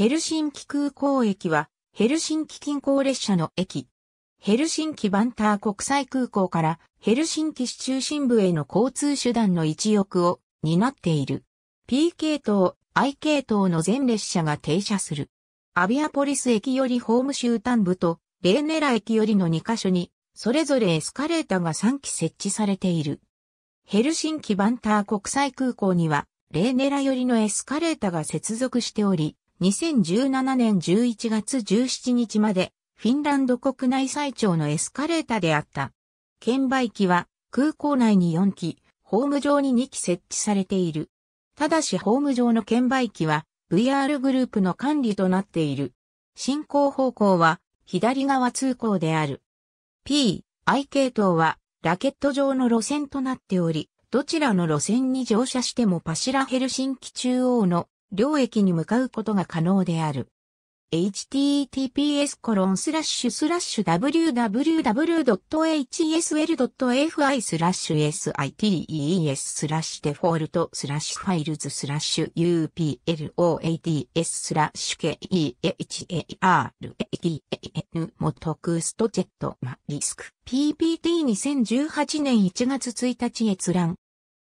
ヘルシンキ空港駅は、ヘルシンキ近郊列車の駅。ヘルシンキバンター国際空港からヘルシンキ市中心部への交通手段の一翼を担っている。P 系統、I 系統の全列車が停車する。アビアポリス駅よりホーム州端部とレーネラ駅よりの2カ所に、それぞれエスカレーターが3機設置されている。ヘルシンキバンター国際空港には、レーネラ寄りのエスカレーターが接続しており、2017年11月17日まで、フィンランド国内最長のエスカレーターであった。券売機は、空港内に4機、ホーム上に2機設置されている。ただしホーム上の券売機は、VR グループの管理となっている。進行方向は、左側通行である。P、I 系統は、ラケット上の路線となっており、どちらの路線に乗車してもパシラヘルシンキ中央の両駅に向かうことが可能である。https コロンスラッシュスラッシュ www.hsl.fi スラッシュ s i t e s スラッシュデフォルトスラッシュファイルズスラッシュ uploads スラッシュ keharken もトクストジェットマリスク ppt2018 年1月1日閲覧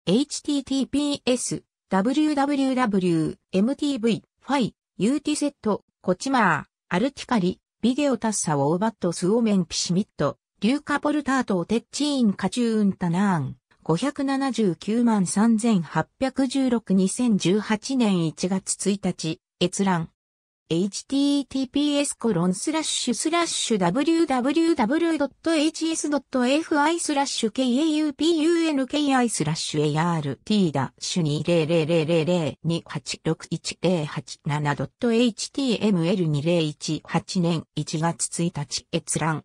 https www, mtv, f i utz、コチマー、アルティカリ、ビデオタッサウォーバットスオメンピシミット、リューカポルタートテッチーンカチューンタナーン。579万3816 2018年1月1日、閲覧。https コロンスラッシュスラッシュ www.hs.fi スラッシュ kaupunki スラッシュ art ダッシュ 20002861087.html2018 年1月1日閲覧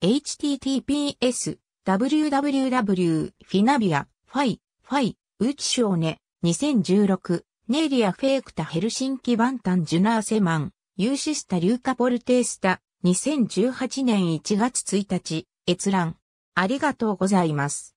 https www.finavia ファイファイウキショーネ2016ネイリア・フェークタ・ヘルシンキ・バンタン・ジュナーセマン、ユーシスタ・リューカ・ポルテースタ、2018年1月1日、閲覧。ありがとうございます。